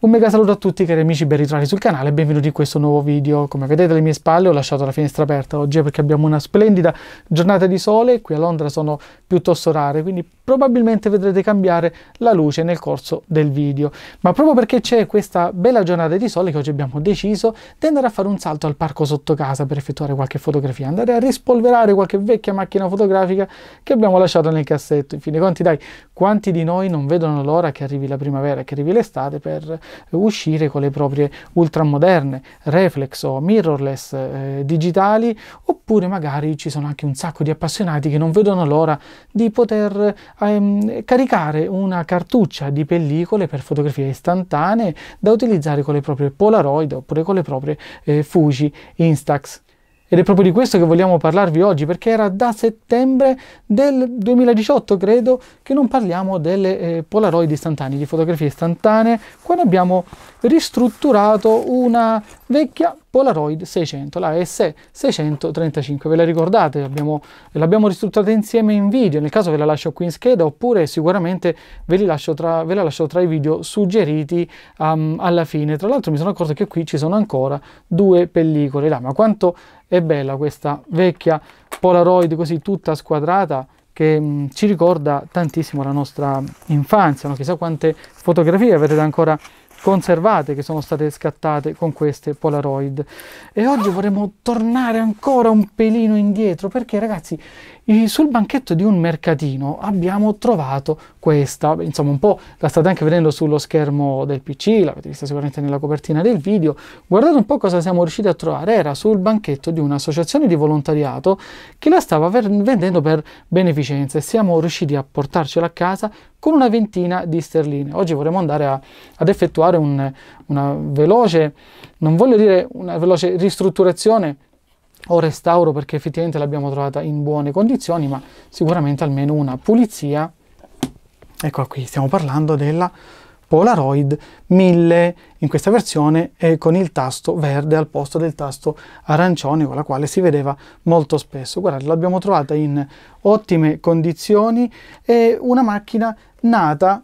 Un mega saluto a tutti cari amici, ben ritrovati sul canale e benvenuti in questo nuovo video. Come vedete alle mie spalle ho lasciato la finestra aperta oggi perché abbiamo una splendida giornata di sole, qui a Londra sono piuttosto rare, quindi probabilmente vedrete cambiare la luce nel corso del video. Ma proprio perché c'è questa bella giornata di sole che oggi abbiamo deciso di andare a fare un salto al parco sotto casa per effettuare qualche fotografia, andare a rispolverare qualche vecchia macchina fotografica che abbiamo lasciato nel cassetto. In fin dei conti, dai, quanti di noi non vedono l'ora che arrivi la primavera, che arrivi l'estate per uscire con le proprie ultramoderne, reflex o mirrorless eh, digitali, oppure magari ci sono anche un sacco di appassionati che non vedono l'ora di poter ehm, caricare una cartuccia di pellicole per fotografie istantanee da utilizzare con le proprie Polaroid oppure con le proprie eh, Fuji Instax. Ed è proprio di questo che vogliamo parlarvi oggi, perché era da settembre del 2018, credo, che non parliamo delle eh, Polaroid istantanee, di fotografie istantanee, quando abbiamo ristrutturato una vecchia Polaroid 600, la S635, ve la ricordate? Abbiamo, l'abbiamo ristrutturata insieme in video, nel caso ve la lascio qui in scheda oppure sicuramente ve, tra, ve la lascio tra i video suggeriti um, alla fine. Tra l'altro mi sono accorto che qui ci sono ancora due pellicole, là, ma quanto è bella questa vecchia Polaroid così tutta squadrata che mm, ci ricorda tantissimo la nostra infanzia, no? chissà quante fotografie avrete ancora conservate che sono state scattate con queste Polaroid. E oggi vorremmo tornare ancora un pelino indietro perché ragazzi sul banchetto di un mercatino abbiamo trovato questa, insomma un po' la state anche vedendo sullo schermo del PC, l'avete vista sicuramente nella copertina del video, guardate un po' cosa siamo riusciti a trovare, era sul banchetto di un'associazione di volontariato che la stava vendendo per beneficenza e siamo riusciti a portarcela a casa con una ventina di sterline. Oggi vorremmo andare a, ad effettuare un, una veloce, non voglio dire una veloce ristrutturazione, o restauro perché effettivamente l'abbiamo trovata in buone condizioni, ma sicuramente almeno una pulizia. Eccola qui, stiamo parlando della Polaroid 1000 in questa versione eh, con il tasto verde al posto del tasto arancione con la quale si vedeva molto spesso. Guardate, l'abbiamo trovata in ottime condizioni, è una macchina nata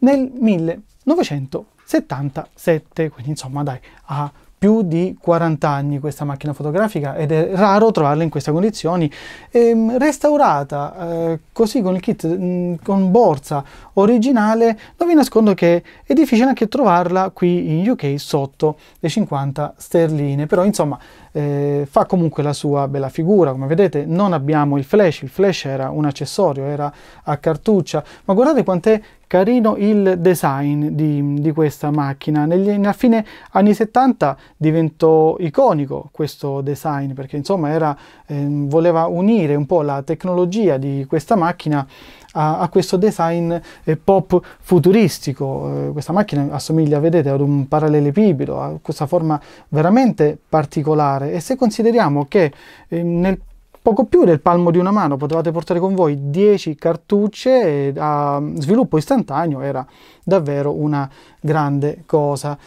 nel 1977, quindi insomma dai, ha più di 40 anni questa macchina fotografica ed è raro trovarla in queste condizioni. Ehm, restaurata eh, così con il kit mm, con borsa originale, non vi nascondo che è difficile anche trovarla qui in UK sotto le 50 sterline, però insomma eh, fa comunque la sua bella figura, come vedete non abbiamo il flash, il flash era un accessorio, era a cartuccia, ma guardate quant'è carino il design di, di questa macchina. Negli, a fine anni 70 diventò iconico questo design perché insomma era, eh, voleva unire un po' la tecnologia di questa macchina a, a questo design eh, pop futuristico. Eh, questa macchina assomiglia, vedete, ad un parallelepipedo, a questa forma veramente particolare e se consideriamo che ehm, nel Poco più del palmo di una mano potevate portare con voi 10 cartucce a sviluppo istantaneo, era davvero una grande cosa.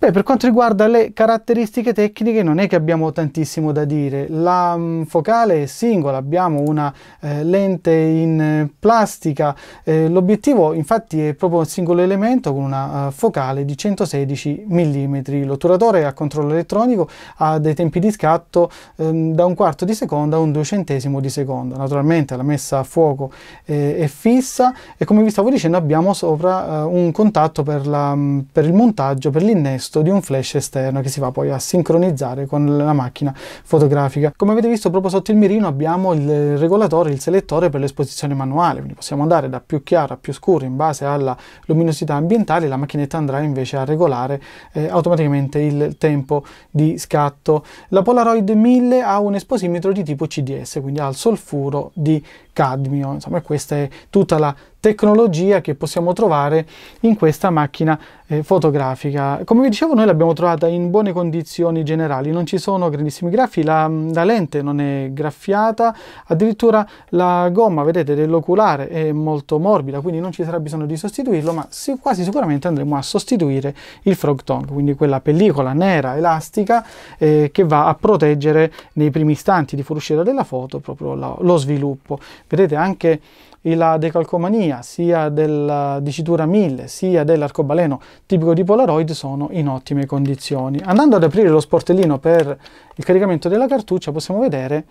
Beh, per quanto riguarda le caratteristiche tecniche non è che abbiamo tantissimo da dire, la mh, mm, focale è singola, abbiamo una eh, lente in eh, plastica, eh, l'obiettivo infatti è proprio un singolo elemento con una uh, focale di 116 mm, l'otturatore a controllo elettronico ha dei tempi di scatto ehm, da un quarto di secondo a un duecentesimo di secondo, naturalmente la messa a fuoco eh, è fissa e come vi stavo dicendo abbiamo sopra eh, un contatto per, la, mh, mm, per il montaggio, per l'innesto posto di un flash esterno che si va poi a sincronizzare con la macchina fotografica. Come avete visto proprio sotto il mirino abbiamo il regolatore, il selettore per l'esposizione manuale, quindi possiamo andare da più chiaro a più scuro in base alla luminosità ambientale, la macchinetta andrà invece a regolare eh, automaticamente il tempo di scatto. La Polaroid 1000 ha un esposimetro di tipo CDS, quindi ha il solfuro di cadmio, insomma questa è tutta la tecnologia che possiamo trovare in questa macchina eh, fotografica. Come vi dicevo noi l'abbiamo trovata in buone condizioni generali, non ci sono grandissimi graffi, la, la lente non è graffiata, addirittura la gomma vedete dell'oculare è molto morbida quindi non ci sarà bisogno di sostituirlo ma si, quasi sicuramente andremo a sostituire il frog tongue, quindi quella pellicola nera elastica eh, che va a proteggere nei primi istanti di fuoriuscita della foto proprio la, lo sviluppo Vedete anche la decalcomania, sia della dicitura 1000, sia dell'arcobaleno tipico di Polaroid sono in ottime condizioni. Andando ad aprire lo sportellino per il caricamento della cartuccia possiamo vedere,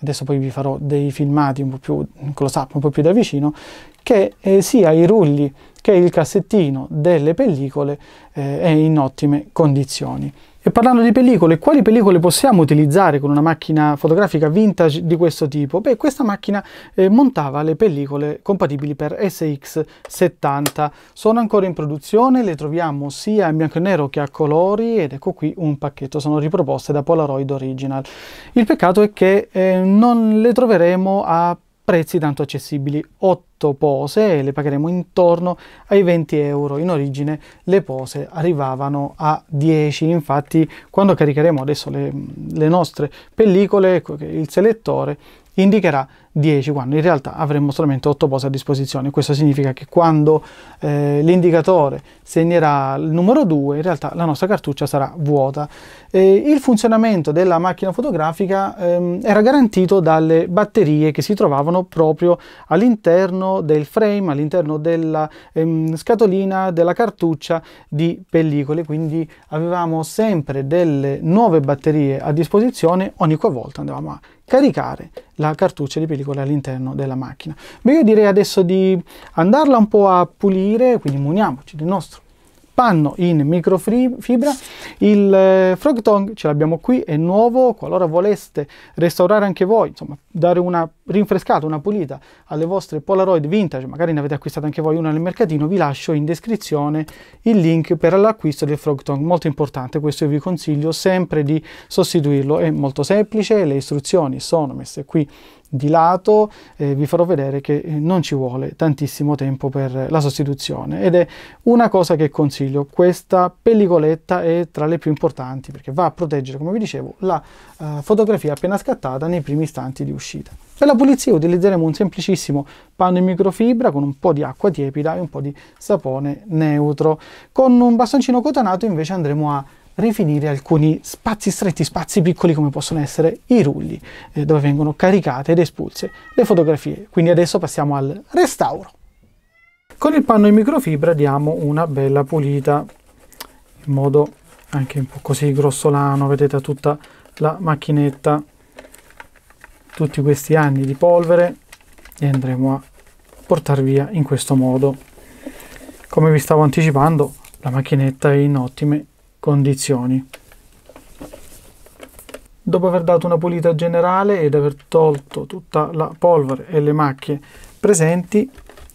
adesso poi vi farò dei filmati un po' più close up, un po' più da vicino, che eh, sia i rulli che il cassettino delle pellicole eh, è in ottime condizioni. E parlando di pellicole, quali pellicole possiamo utilizzare con una macchina fotografica vintage di questo tipo? Beh, questa macchina eh, montava le pellicole compatibili per SX70. Sono ancora in produzione, le troviamo sia in bianco e nero che a colori ed ecco qui un pacchetto, sono riproposte da Polaroid Original. Il peccato è che eh, non le troveremo a prezzi tanto accessibili. 8 pose e le pagheremo intorno ai 20 euro. In origine le pose arrivavano a 10, infatti quando caricheremo adesso le, le nostre pellicole, il selettore indicherà 10 quando in realtà avremo solamente 8 pose a disposizione. Questo significa che quando eh, l'indicatore segnerà il numero 2 in realtà la nostra cartuccia sarà vuota. Eh, il funzionamento della macchina fotografica ehm, era garantito dalle batterie che si trovavano proprio all'interno del frame, all'interno della ehm, scatolina della cartuccia di pellicole, quindi avevamo sempre delle nuove batterie a disposizione ogni qualvolta andavamo a caricare la cartuccia di pellicola all'interno della macchina. Beh, io direi adesso di andarla un po' a pulire, quindi muniamoci del nostro panno in microfibra. Il eh, Frog Tongue ce l'abbiamo qui, è nuovo, qualora voleste restaurare anche voi, insomma, dare una rinfrescata, una pulita alle vostre Polaroid vintage, magari ne avete acquistato anche voi una nel mercatino, vi lascio in descrizione il link per l'acquisto del Frog Tongue, molto importante, questo io vi consiglio sempre di sostituirlo, è molto semplice, le istruzioni sono messe qui di lato eh, vi farò vedere che eh, non ci vuole tantissimo tempo per la sostituzione ed è una cosa che consiglio questa pellicoletta è tra le più importanti perché va a proteggere come vi dicevo la eh, fotografia appena scattata nei primi istanti di uscita per la pulizia utilizzeremo un semplicissimo panno in microfibra con un po' di acqua tiepida e un po' di sapone neutro con un bastoncino cotonato invece andremo a rifinire alcuni spazi stretti, spazi piccoli come possono essere i rulli, eh, dove vengono caricate ed espulse le fotografie. Quindi adesso passiamo al restauro. Con il panno in microfibra diamo una bella pulita, in modo anche un po' così grossolano, vedete tutta la macchinetta, tutti questi anni di polvere e andremo a portar via in questo modo. Come vi stavo anticipando, la macchinetta è in ottime condizioni. Dopo aver dato una pulita generale ed aver tolto tutta la polvere e le macchie presenti,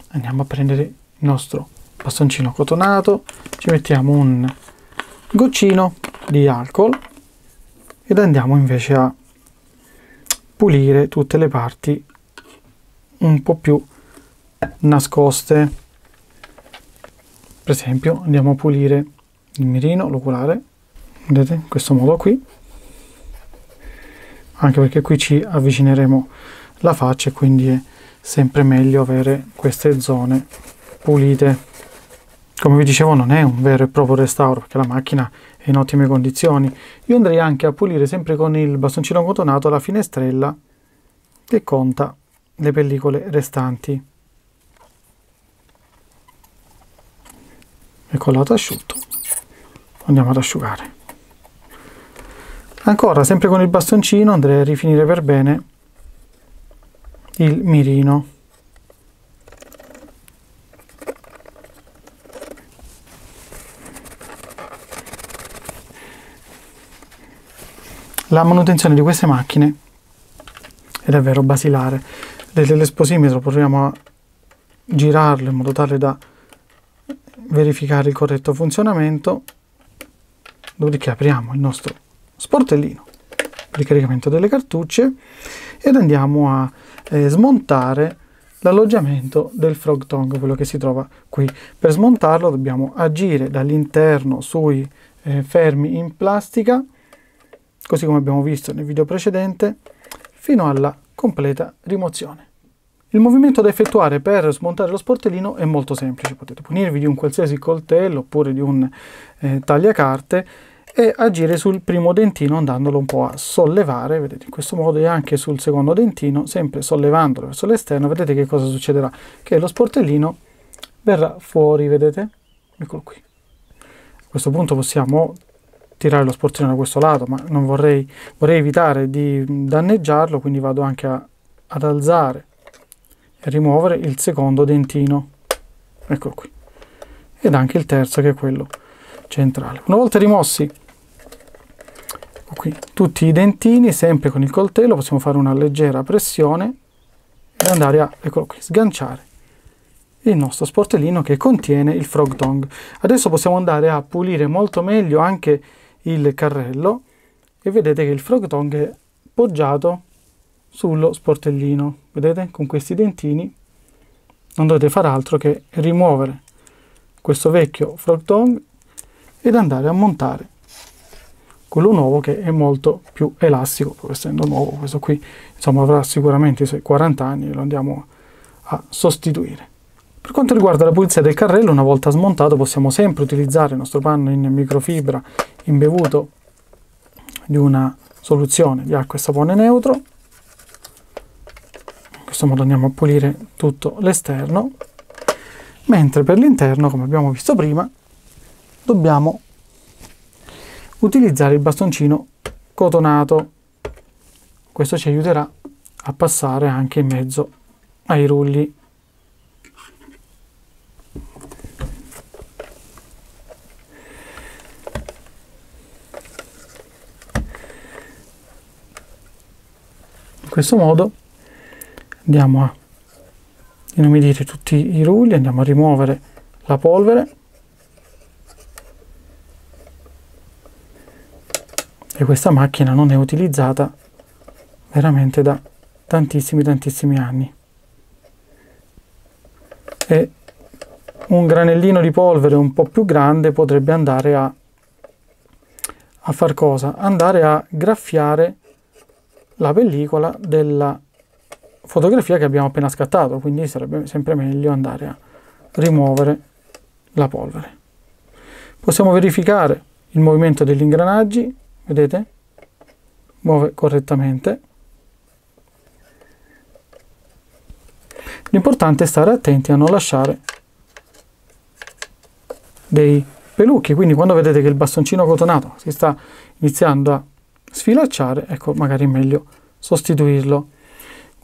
andiamo a prendere il nostro bastoncino cotonato, ci mettiamo un goccino di alcol ed andiamo invece a pulire tutte le parti un po' più nascoste. Per esempio andiamo a pulire il mirino, l'oculare, vedete, in questo modo qui, anche perché qui ci avvicineremo la faccia e quindi è sempre meglio avere queste zone pulite. Come vi dicevo non è un vero e proprio restauro perché la macchina è in ottime condizioni. Io andrei anche a pulire sempre con il bastoncino cotonato la finestrella che conta le pellicole restanti. E con lato asciutto andiamo ad asciugare ancora sempre con il bastoncino andrei a rifinire per bene il mirino la manutenzione di queste macchine è davvero basilare del telesposimetro proviamo a girarlo in modo tale da verificare il corretto funzionamento dopodiché apriamo il nostro sportellino ricaricamento delle cartucce ed andiamo a eh, smontare l'alloggiamento del frog tongue quello che si trova qui per smontarlo dobbiamo agire dall'interno sui eh, fermi in plastica così come abbiamo visto nel video precedente fino alla completa rimozione il movimento da effettuare per smontare lo sportellino è molto semplice, potete punirvi di un qualsiasi coltello oppure di un eh, tagliacarte e agire sul primo dentino andandolo un po' a sollevare, vedete in questo modo e anche sul secondo dentino, sempre sollevandolo verso l'esterno, vedete che cosa succederà, che lo sportellino verrà fuori, vedete? Eccolo qui. A questo punto possiamo tirare lo sportellino da questo lato, ma non vorrei, vorrei evitare di danneggiarlo, quindi vado anche a, ad alzare per rimuovere il secondo dentino eccolo qui ed anche il terzo che è quello centrale una volta rimossi qui tutti i dentini sempre con il coltello possiamo fare una leggera pressione e andare a eccolo qui sganciare il nostro sportellino che contiene il frog tongue adesso possiamo andare a pulire molto meglio anche il carrello e vedete che il frog tongue è poggiato sullo sportellino vedete? Con questi dentini non dovete fare altro che rimuovere questo vecchio frog tongue ed andare a montare quello nuovo che è molto più elastico, essendo nuovo questo qui insomma avrà sicuramente i suoi 40 anni e lo andiamo a sostituire. Per quanto riguarda la pulizia del carrello, una volta smontato possiamo sempre utilizzare il nostro panno in microfibra imbevuto di una soluzione di acqua e sapone neutro questo modo andiamo a pulire tutto l'esterno mentre per l'interno come abbiamo visto prima dobbiamo utilizzare il bastoncino cotonato questo ci aiuterà a passare anche in mezzo ai rulli in questo modo andiamo a inumidire tutti i rulli, andiamo a rimuovere la polvere e questa macchina non è utilizzata veramente da tantissimi tantissimi anni e un granellino di polvere un po' più grande potrebbe andare a, a far cosa? Andare a graffiare la pellicola della fotografia che abbiamo appena scattato, quindi sarebbe sempre meglio andare a rimuovere la polvere. Possiamo verificare il movimento degli ingranaggi, vedete? Muove correttamente. L'importante è stare attenti a non lasciare dei pelucchi, quindi quando vedete che il bastoncino cotonato si sta iniziando a sfilacciare, ecco magari è meglio sostituirlo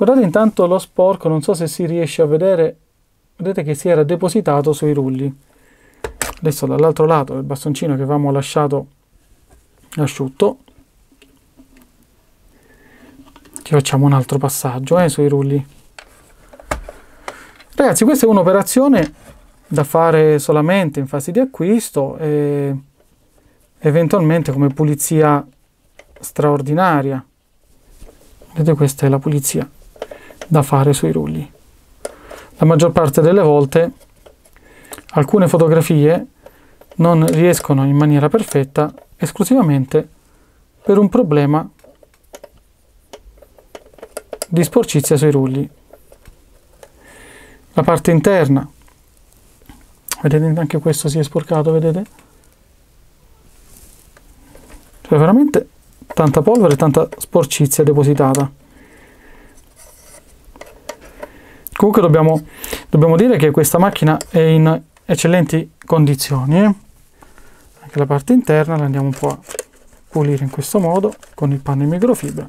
Guardate intanto lo sporco, non so se si riesce a vedere, vedete che si era depositato sui rulli. Adesso dall'altro lato del bastoncino che avevamo lasciato asciutto. Ci facciamo un altro passaggio eh, sui rulli. Ragazzi, questa è un'operazione da fare solamente in fase di acquisto e eventualmente come pulizia straordinaria. Vedete, questa è la pulizia da fare sui rulli. La maggior parte delle volte alcune fotografie non riescono in maniera perfetta esclusivamente per un problema di sporcizia sui rulli. La parte interna, vedete anche questo si è sporcato, vedete? Cioè veramente tanta polvere, e tanta sporcizia depositata. Comunque dobbiamo, dobbiamo dire che questa macchina è in eccellenti condizioni. Anche la parte interna la andiamo un po' a pulire in questo modo con il panno in microfibra.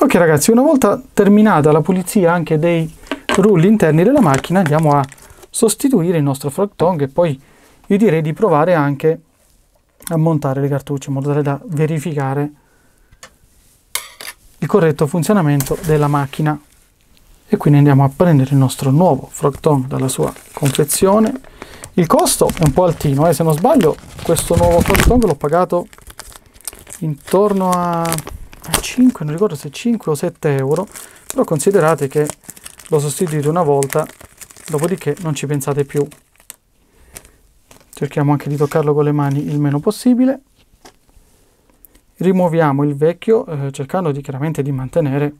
Ok ragazzi, una volta terminata la pulizia anche dei rulli interni della macchina, andiamo a sostituire il nostro frog tongue e poi io direi di provare anche a montare le cartucce in modo tale da verificare il corretto funzionamento della macchina e quindi andiamo a prendere il nostro nuovo Frogton dalla sua confezione il costo è un po' altino eh? se non sbaglio questo nuovo Frogton l'ho pagato intorno a, 5 non ricordo se 5 o 7 euro però considerate che lo sostituite una volta dopodiché non ci pensate più cerchiamo anche di toccarlo con le mani il meno possibile rimuoviamo il vecchio eh, cercando di, chiaramente di mantenere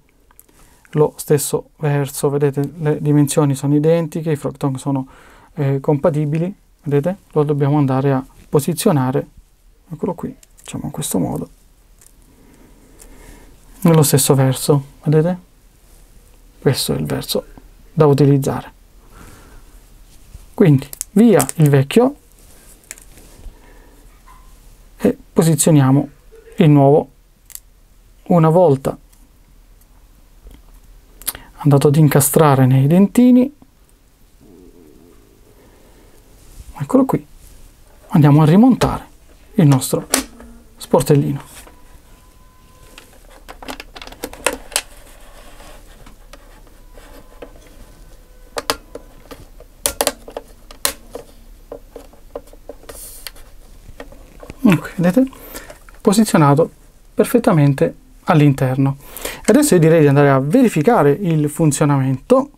lo stesso verso, vedete le dimensioni sono identiche, i fracton sono eh, compatibili, vedete? Lo dobbiamo andare a posizionare, eccolo qui, facciamo in questo modo, nello stesso verso, vedete? Questo è il verso da utilizzare. Quindi via il vecchio e posizioniamo il nuovo una volta andato ad incastrare nei dentini eccolo qui andiamo a rimontare il nostro sportellino ok vedete posizionato perfettamente all'interno Adesso io direi di andare a verificare il funzionamento.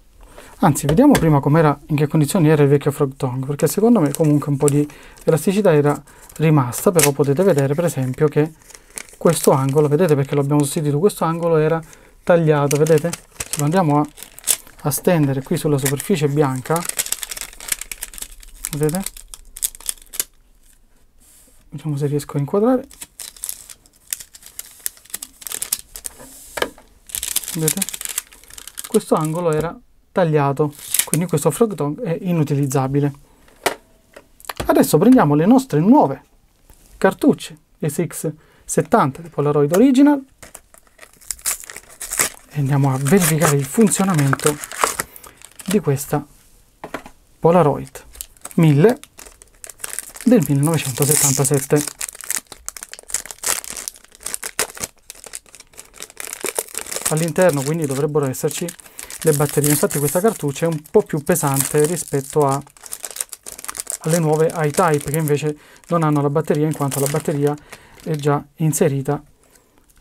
Anzi, vediamo prima in che condizioni era il vecchio frog tongue, perché secondo me comunque un po' di elasticità era rimasta, però potete vedere per esempio che questo angolo, vedete perché l'abbiamo sostituito, questo angolo era tagliato, vedete? Se lo andiamo a, a stendere qui sulla superficie bianca, vedete? Vediamo se riesco a inquadrare. vedete questo angolo era tagliato quindi questo frog dog è inutilizzabile adesso prendiamo le nostre nuove cartucce SX70 di Polaroid Original e andiamo a verificare il funzionamento di questa Polaroid 1000 del 1977 all'interno quindi dovrebbero esserci le batterie infatti questa cartuccia è un po' più pesante rispetto a, alle nuove i-Type che invece non hanno la batteria in quanto la batteria è già inserita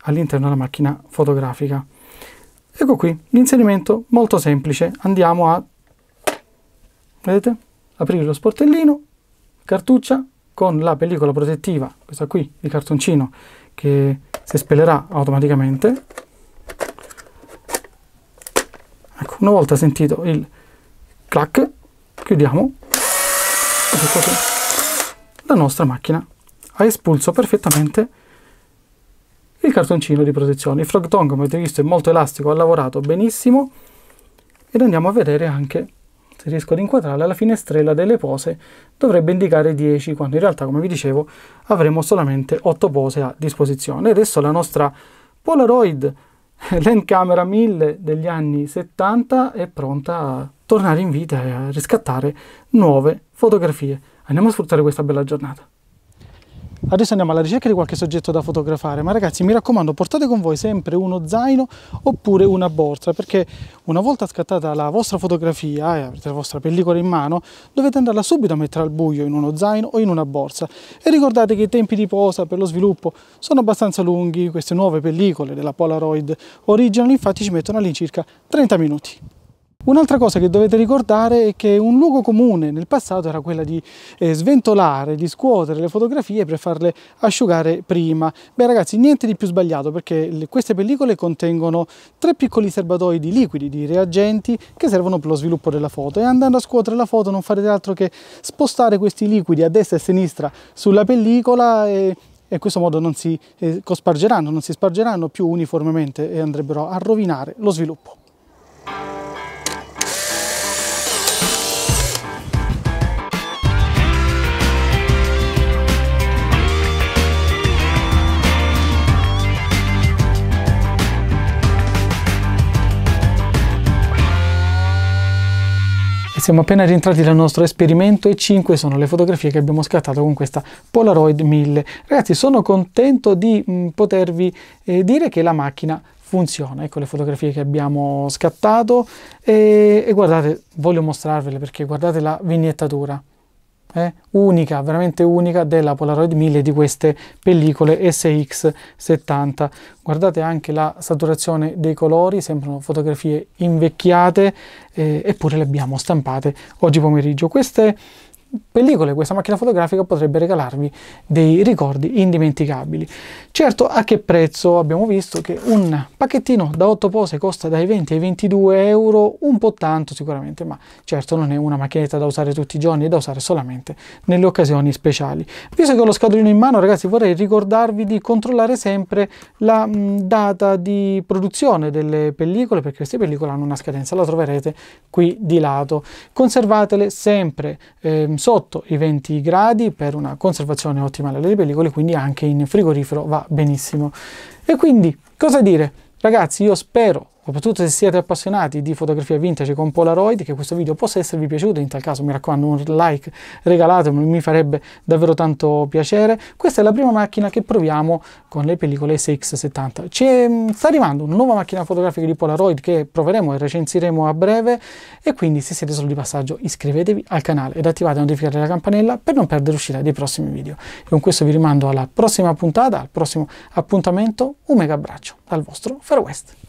all'interno della macchina fotografica ecco qui l'inserimento molto semplice andiamo a vedete aprire lo sportellino cartuccia con la pellicola protettiva questa qui di cartoncino che si spellerà automaticamente una volta sentito il clac chiudiamo così la nostra macchina ha espulso perfettamente il cartoncino di protezione il frog tongue come avete visto è molto elastico ha lavorato benissimo ed andiamo a vedere anche se riesco ad inquadrarla la finestrella delle pose dovrebbe indicare 10 quando in realtà come vi dicevo avremo solamente 8 pose a disposizione adesso la nostra Polaroid l'Encamera 1000 degli anni 70 è pronta a tornare in vita e a riscattare nuove fotografie. Andiamo a sfruttare questa bella giornata. Adesso andiamo alla ricerca di qualche soggetto da fotografare, ma ragazzi mi raccomando portate con voi sempre uno zaino oppure una borsa, perché una volta scattata la vostra fotografia e eh, avete la vostra pellicola in mano, dovete andarla subito a mettere al buio in uno zaino o in una borsa. E ricordate che i tempi di posa per lo sviluppo sono abbastanza lunghi, queste nuove pellicole della Polaroid Original infatti ci mettono all'incirca 30 minuti. Un'altra cosa che dovete ricordare è che un luogo comune nel passato era quella di eh, sventolare, di scuotere le fotografie per farle asciugare prima. Beh ragazzi, niente di più sbagliato perché le, queste pellicole contengono tre piccoli serbatoi di liquidi, di reagenti che servono per lo sviluppo della foto e andando a scuotere la foto non farete altro che spostare questi liquidi a destra e a sinistra sulla pellicola e e in questo modo non si eh, cospargeranno, non si spargeranno più uniformemente e andrebbero a rovinare lo sviluppo. Siamo appena rientrati dal nostro esperimento e 5 sono le fotografie che abbiamo scattato con questa Polaroid 1000. Ragazzi sono contento di mh, mm, potervi eh, dire che la macchina funziona. Ecco le fotografie che abbiamo scattato e, e guardate, voglio mostrarvele perché guardate la vignettatura eh, unica, veramente unica della Polaroid 1000 di queste pellicole SX70. Guardate anche la saturazione dei colori, sembrano fotografie invecchiate, eh, eppure le abbiamo stampate oggi pomeriggio. Queste pellicole questa macchina fotografica potrebbe regalarvi dei ricordi indimenticabili. Certo a che prezzo? Abbiamo visto che un pacchettino da 8 pose costa dai 20 ai 22 euro, un po' tanto sicuramente, ma certo non è una macchinetta da usare tutti i giorni, è da usare solamente nelle occasioni speciali. Visto che ho lo scatolino in mano ragazzi vorrei ricordarvi di controllare sempre la mh, mm, data di produzione delle pellicole perché queste pellicole hanno una scadenza, la troverete qui di lato. Conservatele sempre eh, sotto i 20 gradi per una conservazione ottimale delle pellicole, quindi anche in frigorifero va benissimo. E quindi cosa dire? Ragazzi, io spero soprattutto se siete appassionati di fotografia vintage con Polaroid, che questo video possa esservi piaciuto, in tal caso mi raccomando un like, regalatemelo, mi farebbe davvero tanto piacere. Questa è la prima macchina che proviamo con le pellicole SX70. Ci mm, sta arrivando una nuova macchina fotografica di Polaroid che proveremo e recensiremo a breve e quindi se siete solo di passaggio iscrivetevi al canale ed attivate la notifica della campanella per non perdere l'uscita dei prossimi video. E con questo vi rimando alla prossima puntata, al prossimo appuntamento, un mega abbraccio dal vostro Far West.